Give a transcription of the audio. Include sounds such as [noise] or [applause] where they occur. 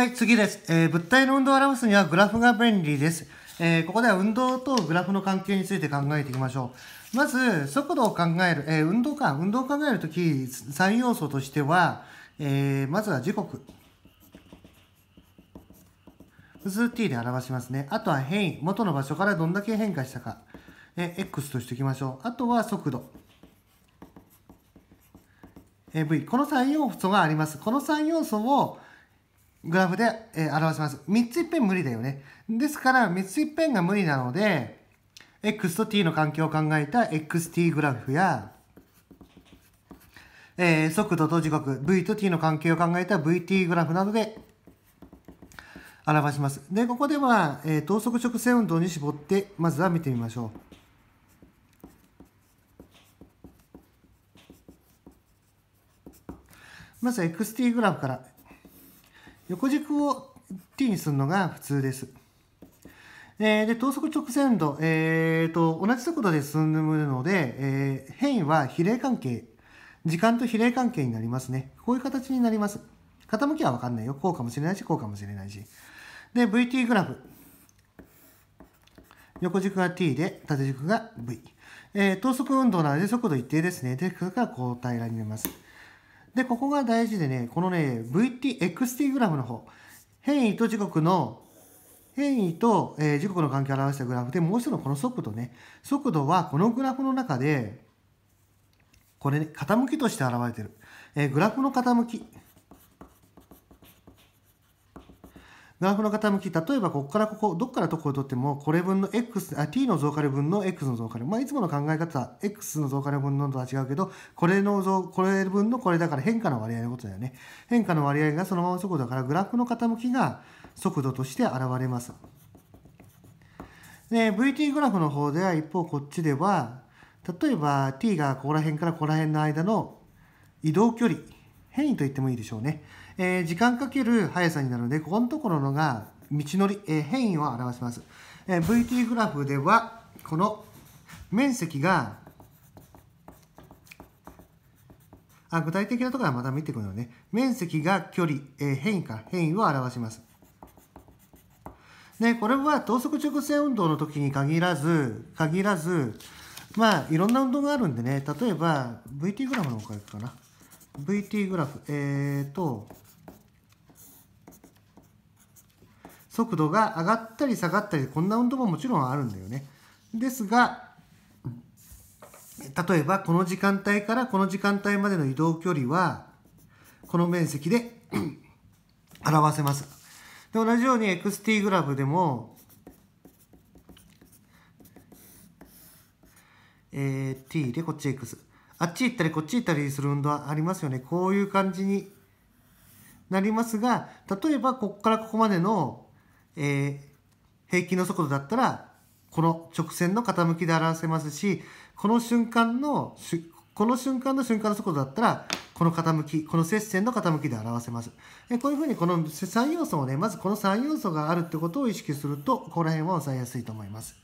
はい、次です。えー、物体の運動を表すにはグラフが便利です。えー、ここでは運動とグラフの関係について考えていきましょう。まず、速度を考える、えー、運動か、運動を考えるとき、3要素としては、えー、まずは時刻。図数 t で表しますね。あとは変異。元の場所からどんだけ変化したか。えー、x としておきましょう。あとは速度。えー、v。この3要素があります。この3要素を、グラフで、え表します。3ついっぺん無理だよね。ですから、3ついっぺんが無理なので、x と t の関係を考えた xt グラフや、えー、速度と時刻、v と t の関係を考えた vt グラフなどで表します。で、ここでは、えー、等速直線運動に絞って、まずは見てみましょう。まずは xt グラフから横軸を t にするのが普通です。えー、で、等速直線度、えーと、同じ速度で進むので、えー、変異は比例関係、時間と比例関係になりますね。こういう形になります。傾きはわかんないよ。こうかもしれないし、こうかもしれないし。で、VT グラフ。横軸が t で、縦軸が v。えー、等速運動なので速度一定ですね。で、これがこう平らになります。で、ここが大事でね、このね、VTXT グラフの方、変異と時刻の、変異と、えー、時刻の関係を表したグラフで、もう一つのこの速度ね、速度はこのグラフの中で、これ、ね、傾きとして現れてる。えー、グラフの傾き。グラフの傾き、例えばここからここ、どっからどこを取っても、これ分の x、あ、t の増加量分の x の増加量。まあ、いつもの考え方、x の増加量分のとは違うけど、これの増、これ分のこれだから変化の割合のことだよね。変化の割合がそのまま速度だから、グラフの傾きが速度として現れます。で、vt グラフの方では、一方こっちでは、例えば t がここら辺からここら辺の間の移動距離。変異と言ってもいいでしょうね、えー、時間かける速さになるのでここのところのが道のり、えー、変異を表します、えー、VT グラフではこの面積があ具体的なところはまた見てくるよね面積が距離、え変異か変異を表しますでこれは等速直線運動の時に限らず限らずまあいろんな運動があるんでね例えば VT グラフの方からいくかな VT グラフ、えーと、速度が上がったり下がったり、こんな運動ももちろんあるんだよね。ですが、例えばこの時間帯からこの時間帯までの移動距離は、この面積で [clears throat] 表せます。で、同じように XT グラフでも、えー、t でこっち x。あっち行ったりこっち行ったりする運動はありますよね。こういう感じになりますが、例えばここからここまでの、えー、平均の速度だったら、この直線の傾きで表せますし、この瞬間の、この瞬間の瞬間の速度だったら、この傾き、この接線の傾きで表せます。えこういうふうにこの3要素をね、まずこの3要素があるってことを意識すると、ここら辺は抑えやすいと思います。